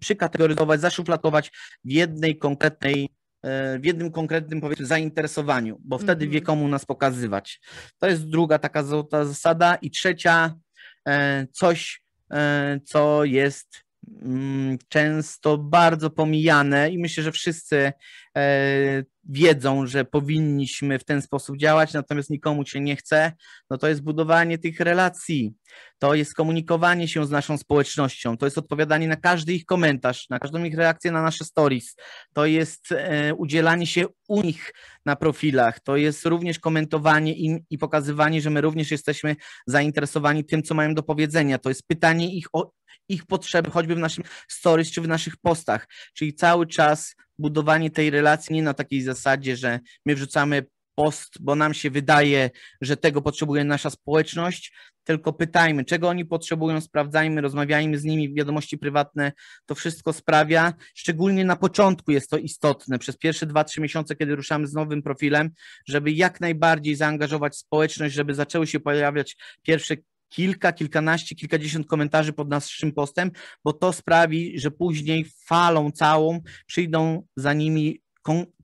przykategoryzować, zaszufladkować w jednej konkretnej e, w jednym konkretnym powiedzmy zainteresowaniu, bo wtedy mhm. wie komu nas pokazywać. To jest druga taka złota zasada i trzecia e, coś, e, co jest mm, często bardzo pomijane i myślę, że wszyscy E, wiedzą, że powinniśmy w ten sposób działać, natomiast nikomu się nie chce, no to jest budowanie tych relacji, to jest komunikowanie się z naszą społecznością, to jest odpowiadanie na każdy ich komentarz, na każdą ich reakcję na nasze stories, to jest e, udzielanie się u nich na profilach, to jest również komentowanie im i pokazywanie, że my również jesteśmy zainteresowani tym, co mają do powiedzenia, to jest pytanie ich o ich potrzeby, choćby w naszym stories czy w naszych postach, czyli cały czas budowanie tej relacji nie na takiej zasadzie, że my wrzucamy post, bo nam się wydaje, że tego potrzebuje nasza społeczność, tylko pytajmy, czego oni potrzebują, sprawdzajmy, rozmawiajmy z nimi, wiadomości prywatne to wszystko sprawia. Szczególnie na początku jest to istotne, przez pierwsze 2-3 miesiące, kiedy ruszamy z nowym profilem, żeby jak najbardziej zaangażować społeczność, żeby zaczęły się pojawiać pierwsze kilka, kilkanaście, kilkadziesiąt komentarzy pod naszym postem, bo to sprawi, że później falą całą przyjdą za nimi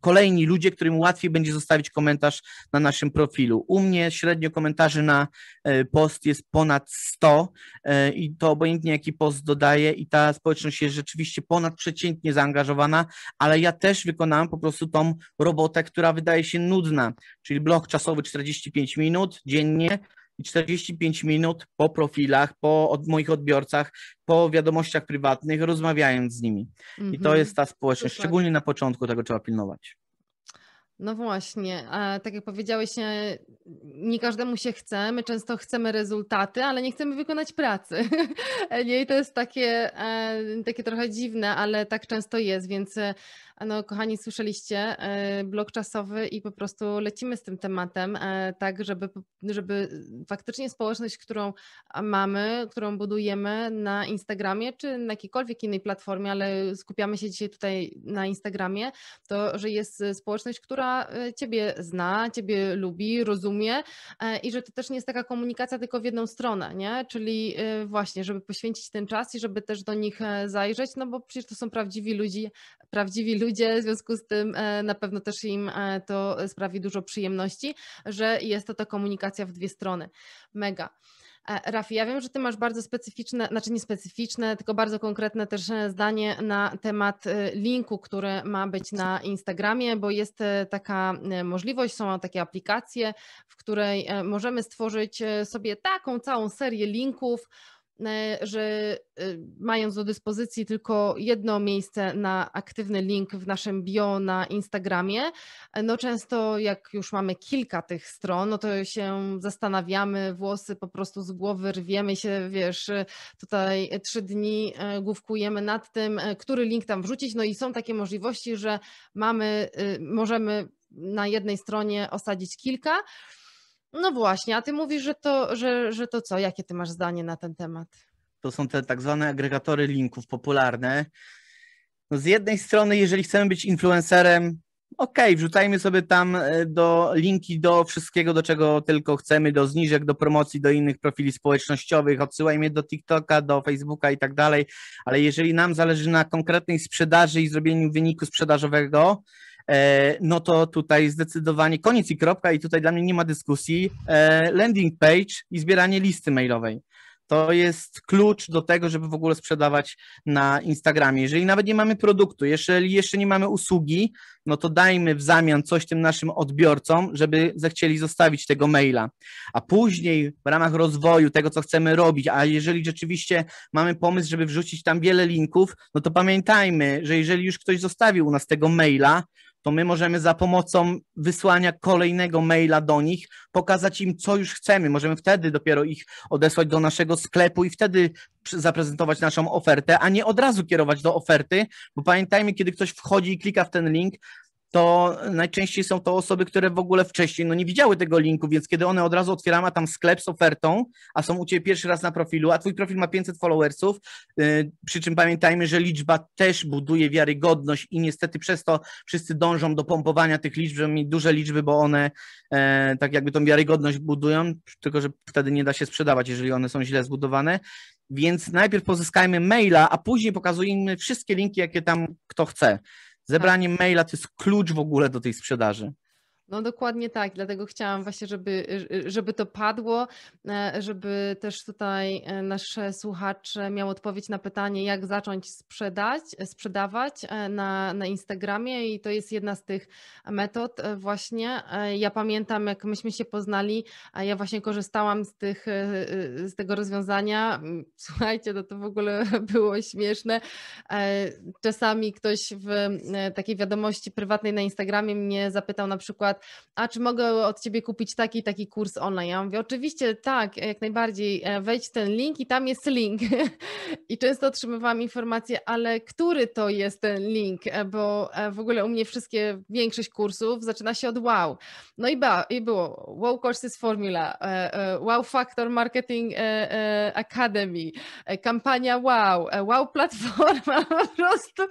kolejni ludzie, którym łatwiej będzie zostawić komentarz na naszym profilu. U mnie średnio komentarzy na e, post jest ponad 100 e, i to obojętnie jaki post dodaję i ta społeczność jest rzeczywiście ponadprzeciętnie zaangażowana, ale ja też wykonałem po prostu tą robotę, która wydaje się nudna, czyli blok czasowy 45 minut dziennie, i 45 minut po profilach, po od moich odbiorcach, po wiadomościach prywatnych, rozmawiając z nimi. Mm -hmm. I to mhm. jest ta społeczność. Super. Szczególnie na początku tego trzeba pilnować. No właśnie, a tak jak powiedziałeś, nie każdemu się chce. My często chcemy rezultaty, ale nie chcemy wykonać pracy. (laughs) nie, I to jest takie, e, takie trochę dziwne, ale tak często jest, więc e, no, kochani, słyszeliście e, blok czasowy i po prostu lecimy z tym tematem, e, tak, żeby, żeby faktycznie społeczność, którą mamy, którą budujemy na Instagramie czy na jakiejkolwiek innej platformie, ale skupiamy się dzisiaj tutaj na Instagramie, to że jest społeczność, która e, Ciebie zna, Ciebie lubi, rozumie i że to też nie jest taka komunikacja tylko w jedną stronę, nie? Czyli właśnie, żeby poświęcić ten czas i żeby też do nich zajrzeć, no bo przecież to są prawdziwi ludzie, prawdziwi ludzie ludzie, w związku z tym e, na pewno też im e, to sprawi dużo przyjemności, że jest to ta komunikacja w dwie strony. Mega. E, Rafi, ja wiem, że Ty masz bardzo specyficzne, znaczy nie specyficzne, tylko bardzo konkretne też zdanie na temat linku, który ma być na Instagramie, bo jest taka możliwość, są takie aplikacje, w której możemy stworzyć sobie taką całą serię linków, E, że e, mając do dyspozycji tylko jedno miejsce na aktywny link w naszym bio na Instagramie, e, no często jak już mamy kilka tych stron, no to się zastanawiamy, włosy po prostu z głowy rwiemy się, wiesz, tutaj trzy dni główkujemy nad tym, który link tam wrzucić, no i są takie możliwości, że mamy, możemy na jednej stronie osadzić kilka, no właśnie, a ty mówisz, że to, że, że to co? Jakie ty masz zdanie na ten temat? To są te tak zwane agregatory linków popularne. No z jednej strony, jeżeli chcemy być influencerem, okej, okay, wrzucajmy sobie tam e, do linki do wszystkiego, do czego tylko chcemy, do zniżek, do promocji, do innych profili społecznościowych, odsyłajmy do TikToka, do Facebooka i tak dalej, ale jeżeli nam zależy na konkretnej sprzedaży i zrobieniu wyniku sprzedażowego, E, no to tutaj zdecydowanie koniec i kropka i tutaj dla mnie nie ma dyskusji. E, landing page i zbieranie listy mailowej. To jest klucz do tego, żeby w ogóle sprzedawać na Instagramie. Jeżeli nawet nie mamy produktu, jeżeli jeszcze nie mamy usługi, no to dajmy w zamian coś tym naszym odbiorcom, żeby zechcieli zostawić tego maila. A później w ramach rozwoju tego, co chcemy robić, a jeżeli rzeczywiście mamy pomysł, żeby wrzucić tam wiele linków, no to pamiętajmy, że jeżeli już ktoś zostawił u nas tego maila, to my możemy za pomocą wysłania kolejnego maila do nich pokazać im, co już chcemy. Możemy wtedy dopiero ich odesłać do naszego sklepu i wtedy zaprezentować naszą ofertę, a nie od razu kierować do oferty, bo pamiętajmy, kiedy ktoś wchodzi i klika w ten link, to najczęściej są to osoby, które w ogóle wcześniej no, nie widziały tego linku, więc kiedy one od razu otwierają a tam sklep z ofertą, a są u Ciebie pierwszy raz na profilu, a Twój profil ma 500 followersów, yy, przy czym pamiętajmy, że liczba też buduje wiarygodność i niestety przez to wszyscy dążą do pompowania tych liczb, żeby mieć duże liczby, bo one e, tak jakby tą wiarygodność budują, tylko że wtedy nie da się sprzedawać, jeżeli one są źle zbudowane. Więc najpierw pozyskajmy maila, a później pokazujmy wszystkie linki, jakie tam kto chce. Zebranie tak. maila to jest klucz w ogóle do tej sprzedaży. No dokładnie tak, dlatego chciałam właśnie, żeby, y, żeby to padło, e, żeby też tutaj e, nasze słuchacze miał odpowiedź na pytanie, jak zacząć sprzedać, sprzedawać e, na, na Instagramie i to jest jedna z tych metod właśnie. Ja pamiętam, jak myśmy się poznali, a ja właśnie korzystałam z, tych, z tego rozwiązania. Mm, (laughs) słuchajcie, no to w ogóle (laughs) było śmieszne. Czasami ktoś w takiej wiadomości prywatnej na Instagramie mnie zapytał na przykład, przykład, a czy mogę od Ciebie kupić taki taki kurs online? Ja mówię, oczywiście tak, jak najbardziej, e, wejdź w ten link i tam jest link. (laughs) I często otrzymywałam informacje, ale który to jest ten link, e, bo e, w ogóle u mnie wszystkie, większość kursów zaczyna się od wow. No i, ba, i było wow courses formula, wow factor marketing academy, kampania wow, wow platforma (laughs) po prostu,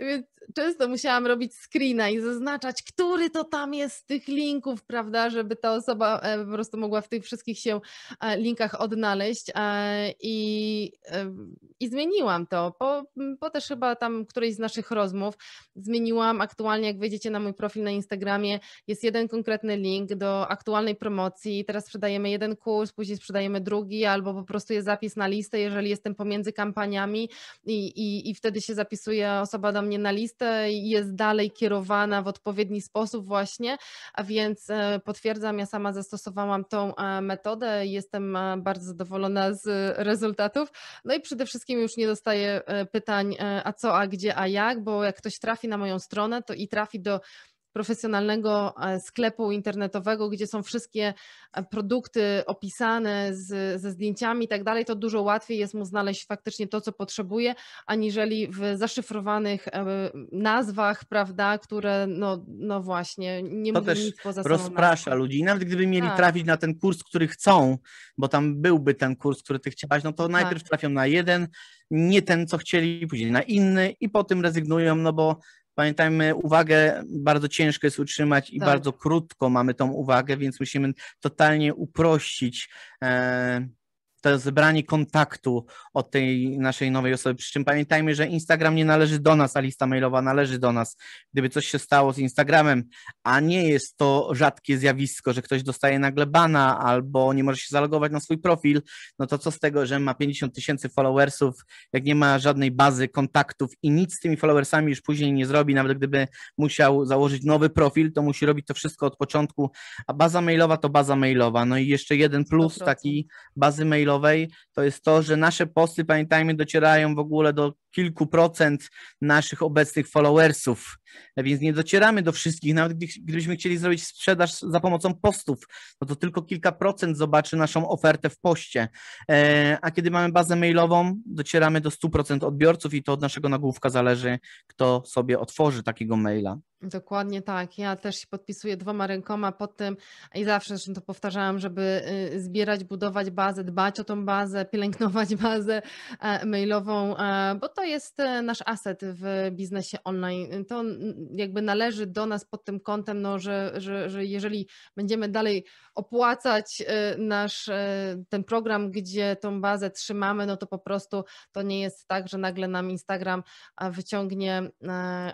więc często musiałam robić screena i zaznaczać, który to tam jest z tych linków, prawda, żeby ta osoba e, po prostu mogła w tych wszystkich się e, linkach odnaleźć e, i, i zmieniłam to, po, po też chyba tam którejś z naszych rozmów zmieniłam, aktualnie jak wejdziecie na mój profil na Instagramie, jest jeden konkretny link do aktualnej promocji, teraz sprzedajemy jeden kurs, później sprzedajemy drugi, albo po prostu jest zapis na listę, jeżeli jestem pomiędzy kampaniami i, i, i wtedy się zapisuje osoba do mnie na listę, jest, jest dalej kierowana w odpowiedni sposób właśnie, a więc e, potwierdzam, ja sama zastosowałam tą e, metodę, jestem e, bardzo zadowolona z rezultatów. No i przede wszystkim już nie dostaję pytań a co, a gdzie, a jak, bo jak ktoś trafi na moją stronę, to i trafi do profesjonalnego e, sklepu internetowego, gdzie są wszystkie e, produkty opisane z, ze zdjęciami i tak dalej, to dużo łatwiej jest mu znaleźć faktycznie to, co potrzebuje, aniżeli w zaszyfrowanych e, nazwach, prawda, które no, no właśnie, nie to mówią nic poza rozprasza ludzi. I nawet gdyby mieli tak. trafić na ten kurs, który chcą, bo tam byłby ten kurs, który ty chciałaś, no to tak. najpierw trafią na jeden, nie ten, co chcieli, później na inny i po tym rezygnują, no bo Pamiętajmy, uwagę bardzo ciężko jest utrzymać i tak. bardzo krótko mamy tą uwagę, więc musimy totalnie uprościć e, to zebranie kontaktu od tej naszej nowej osoby. Przy czym pamiętajmy, że Instagram nie należy do nas, a lista mailowa należy do nas. Gdyby coś się stało z Instagramem, a nie jest to rzadkie zjawisko, że ktoś dostaje nagle bana albo nie może się zalogować na swój profil, no to co z tego, że ma 50 tysięcy followersów, jak nie ma żadnej bazy kontaktów i nic z tymi followersami już później nie zrobi, nawet gdyby musiał założyć nowy profil, to musi robić to wszystko od początku, a baza mailowa to baza mailowa. No i jeszcze jeden plus 100%. taki bazy mailowej mailowej, to jest to, że nasze posty, pamiętajmy, docierają w ogóle do kilku procent naszych obecnych followersów, więc nie docieramy do wszystkich. Nawet gdybyśmy chcieli zrobić sprzedaż za pomocą postów, no to tylko kilka procent zobaczy naszą ofertę w poście. E, a kiedy mamy bazę mailową, docieramy do 100% odbiorców i to od naszego nagłówka zależy, kto sobie otworzy takiego maila. Dokładnie tak. Ja też się podpisuję dwoma rękoma pod tym i zawsze zresztą to powtarzałam, żeby y, zbierać, budować bazę, dbać o tą bazę, pielęgnować (laughs) bazę e, mailową, e, bo to jest e, nasz aset w biznesie online. To jakby należy do nas pod tym kątem, no, że, że, że jeżeli będziemy dalej opłacać e, nasz e, ten program, gdzie tą bazę trzymamy, no to po prostu to nie jest tak, że nagle nam Instagram wyciągnie,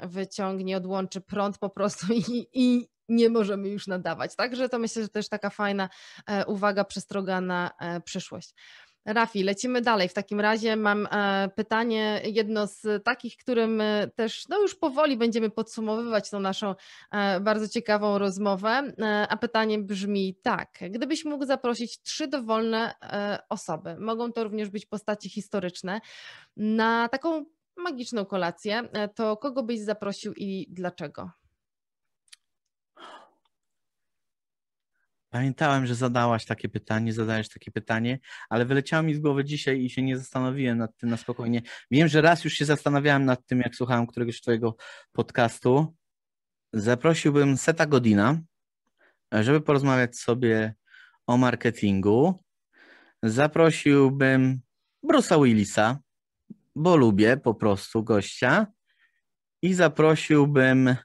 wyciągnie odłączy prąd po prostu i, i nie możemy już nadawać. Także to myślę, że też taka fajna uwaga, przestroga na przyszłość. Rafi, lecimy dalej. W takim razie mam e, pytanie, jedno z takich, którym e, też no już powoli będziemy podsumowywać tą naszą e, bardzo ciekawą rozmowę. A pytanie brzmi tak: gdybyś mógł zaprosić trzy dowolne osoby, mogą to również być postaci historyczne, na taką magiczną kolację, to kogo byś zaprosił i dlaczego? Pamiętałem, że zadałaś takie pytanie, zadajesz takie pytanie, ale wyleciało mi z głowy dzisiaj i się nie zastanowiłem nad tym na spokojnie. Wiem, że raz już się zastanawiałem nad tym, jak słuchałem któregoś twojego podcastu. Zaprosiłbym Seta Godina, żeby porozmawiać sobie o marketingu. Zaprosiłbym Brusa Willisa, bo lubię po prostu gościa. I zaprosiłbym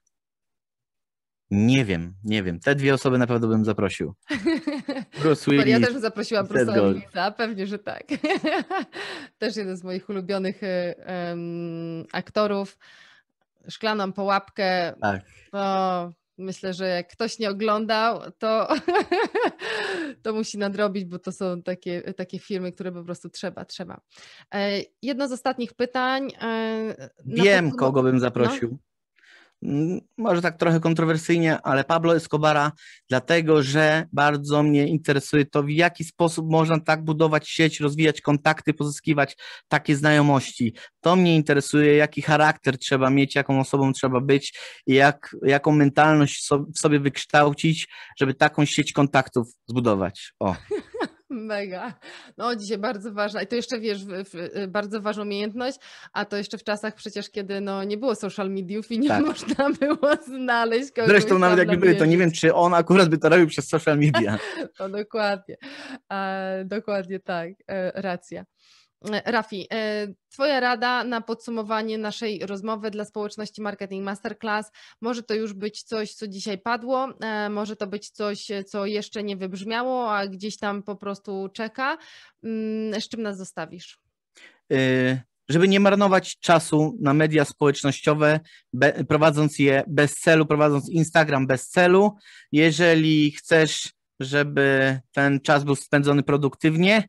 nie wiem, nie wiem. Te dwie osoby na pewno bym zaprosił. (laughs) Bruce Willis, ja też zaprosiłam Bruce'a Willisa, pewnie, że tak. (laughs) też jeden z moich ulubionych um, aktorów. Szklaną połapkę. Tak. To myślę, że jak ktoś nie oglądał, to, (laughs) to musi nadrobić, bo to są takie, takie filmy, które po prostu trzeba, trzeba. E, jedno z ostatnich pytań. E, wiem, kogo bym no. zaprosił. No? Mm, może tak trochę kontrowersyjnie, ale Pablo Escobara, dlatego że bardzo mnie interesuje to, w jaki sposób można tak budować sieć, rozwijać kontakty, pozyskiwać takie znajomości. To mnie interesuje, jaki charakter trzeba mieć, jaką osobą trzeba być i jak, jaką mentalność w sobie wykształcić, żeby taką sieć kontaktów zbudować. O. (laughs) Mega. No dzisiaj bardzo ważna i to jeszcze wiesz, y, bardzo ważna umiejętność, a to jeszcze w czasach przecież, kiedy no, nie było social mediów i nie tak. (laughs) można było znaleźć kogoś. Zresztą nawet jakby były, to nie wiem, czy on akurat by to robił przez social media. (laughs) To dokładnie, a, dokładnie tak, e, racja. E, Rafi, e, Twoja rada na podsumowanie naszej rozmowy dla społeczności Marketing Masterclass. Może to już być coś, co dzisiaj padło, e, może to być coś, co jeszcze nie wybrzmiało, a gdzieś tam po prostu czeka. Mm, z czym nas zostawisz? Żeby nie marnować czasu na media społecznościowe, prowadząc je bez celu, prowadząc Instagram bez celu, jeżeli chcesz, żeby ten czas był spędzony produktywnie,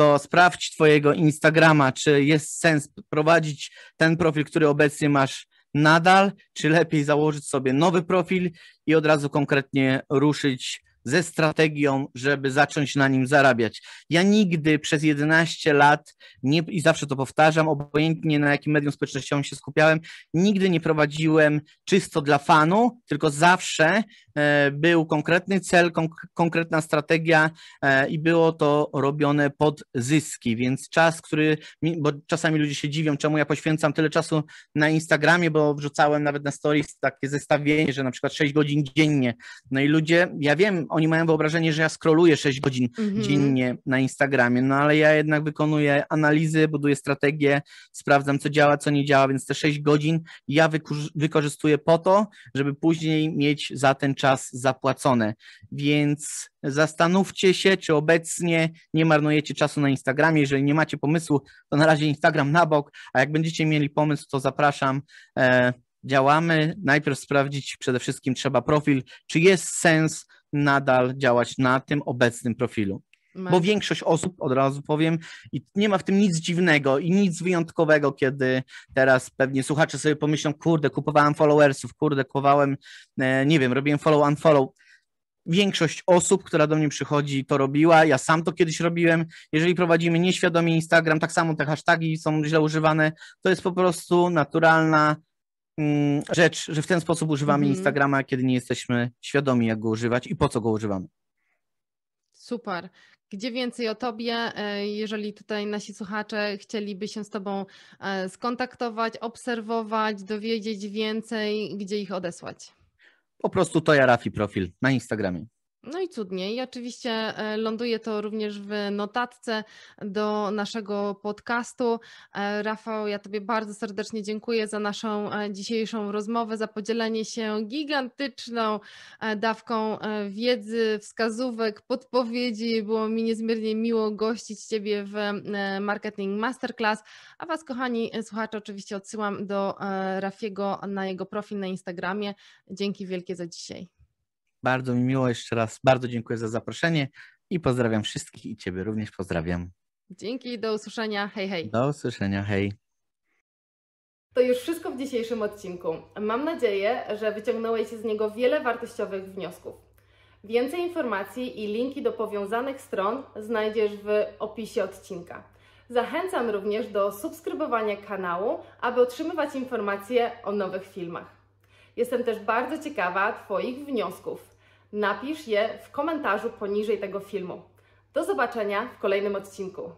to sprawdź Twojego Instagrama, czy jest sens prowadzić ten profil, który obecnie masz nadal, czy lepiej założyć sobie nowy profil i od razu konkretnie ruszyć ze strategią, żeby zacząć na nim zarabiać. Ja nigdy przez 11 lat, nie, i zawsze to powtarzam, obojętnie na jakim medium społecznościowym się skupiałem, nigdy nie prowadziłem czysto dla fanu, tylko zawsze E, był konkretny cel, konkretna strategia e, i było to robione pod zyski, więc czas, który, bo czasami ludzie się dziwią, czemu ja poświęcam tyle czasu na Instagramie, bo wrzucałem nawet na stories takie zestawienie, że na przykład 6 godzin dziennie, no i ludzie, ja wiem, oni mają wyobrażenie, że ja scrolluję 6 godzin mhm. dziennie na Instagramie, no ale ja jednak wykonuję analizy, buduję strategię, sprawdzam co działa, co nie działa, więc te 6 godzin ja wykorzystuję po to, żeby później mieć za ten czas czas zapłacone. Więc zastanówcie się, czy obecnie nie marnujecie czasu na Instagramie. Jeżeli nie macie pomysłu, to na razie Instagram na bok, a jak będziecie mieli pomysł, to zapraszam. E, działamy. Najpierw sprawdzić przede wszystkim trzeba profil, czy jest sens nadal działać na tym obecnym profilu. Bo większość osób, od razu powiem, i nie ma w tym nic dziwnego i nic wyjątkowego, kiedy teraz pewnie słuchacze sobie pomyślą, kurde, kupowałem followersów, kurde, kowałem, e, nie wiem, robiłem follow, unfollow większość osób, która do mnie przychodzi, to robiła. Ja sam to kiedyś robiłem. Jeżeli prowadzimy nieświadomie Instagram, tak samo te hasztagi są źle używane. To jest po prostu naturalna mm, rzecz, że w ten sposób używamy mm Instagrama, kiedy nie jesteśmy świadomi, jak go używać i po co go używamy. Super. Gdzie więcej o Tobie, e, jeżeli tutaj nasi słuchacze chcieliby się z Tobą e, skontaktować, obserwować, dowiedzieć więcej, gdzie ich odesłać? Po prostu to ja Rafi profil na Instagramie. No i cudnie. I oczywiście e, ląduje to również w notatce do naszego podcastu. E, Rafał, ja Tobie bardzo serdecznie dziękuję za naszą e, dzisiejszą rozmowę, za podzielenie się gigantyczną dawką wiedzy, wskazówek, podpowiedzi. Było mi niezmiernie miło gościć Ciebie w Marketing Masterclass. A Was, kochani słuchacze, oczywiście odsyłam do Rafiego na jego profil na Instagramie. Dzięki wielkie za dzisiaj. Bardzo mi miło jeszcze raz. Bardzo dziękuję za zaproszenie i pozdrawiam wszystkich i Ciebie również pozdrawiam. Dzięki, do usłyszenia. Hej, hej. Do usłyszenia, hej. To już wszystko w dzisiejszym odcinku. Mam nadzieję, że wyciągnąłeś z niego wiele wartościowych wniosków. Więcej informacji i linki do powiązanych stron znajdziesz w opisie odcinka. Zachęcam również do subskrybowania kanału, aby otrzymywać informacje o nowych filmach. Jestem też bardzo ciekawa Twoich wniosków. Napisz je w komentarzu poniżej tego filmu. Do zobaczenia w kolejnym odcinku.